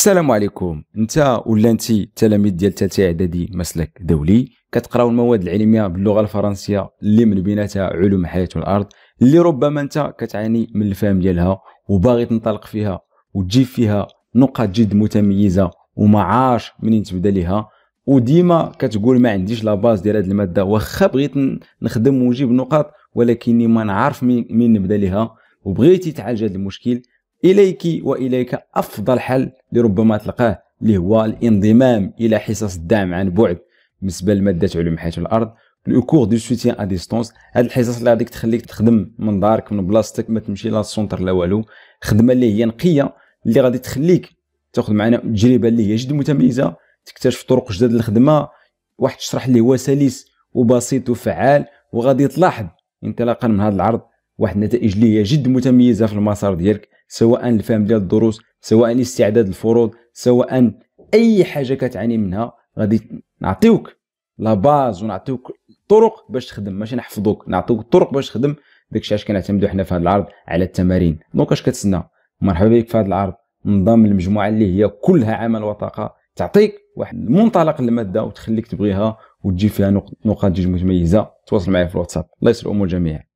السلام عليكم انت ولا انت تلاميذ ديال ثالثه اعدادي مسلك دولي كتقراو المواد العلميه باللغه الفرنسيه اللي من بيناتها علوم الحياه والارض اللي ربما انت كتعاني من الفهم ديالها وباغي تنطلق فيها وتجيب فيها نقط جد متميزه وما عارش منين تبدا ليها وديما كتقول ما عنديش لا باز ديال هذه الماده واخا بغيت نخدم ونجيب نقاط ولكني ما نعرف منين نبدا ليها وبغيتي تعالج هذا المشكل إليك وإليك أفضل حل لربما تلقاه اللي هو الانضمام إلى حصص الدعم عن بعد بالنسبة لمادة علوم حياة الأرض لو كور دو سوتيان ا ديستونس هاد الحصص اللي غاديك تخليك تخدم من دارك من بلاصتك ما تمشي لا سونتر لا والو خدمه اللي هي نقيه اللي غادي تخليك تاخذ معنا تجربه اللي هي جد متميزه تكتشف طرق جداد للخدمه واحد تشرح اللي هو سلس وبسيط وفعال وغادي تلاحظ انطلاقا من هذا العرض واحد النتائج اللي هي جد متميزه في المسار ديالك سواء الفهم ديال الدروس سواء استعداد الفروض سواء اي حاجه كتعاني منها غادي نعطيوك لا باز ونعطيوك الطرق باش تخدم ماشي نحفظوك نعطيوك الطرق باش تخدم داكشي علاش كنعتمدوا حنا في هذا العرض على التمارين دونك اش كتسنى مرحبا بك في هذا العرض نظام المجموعه اللي هي كلها عمل وطاقه تعطيك واحد المنطلق للماده وتخليك تبغيها وتجيب فيها نقاط جوج متميزه تواصل معايا في الواتساب الله يسر الامور جميعا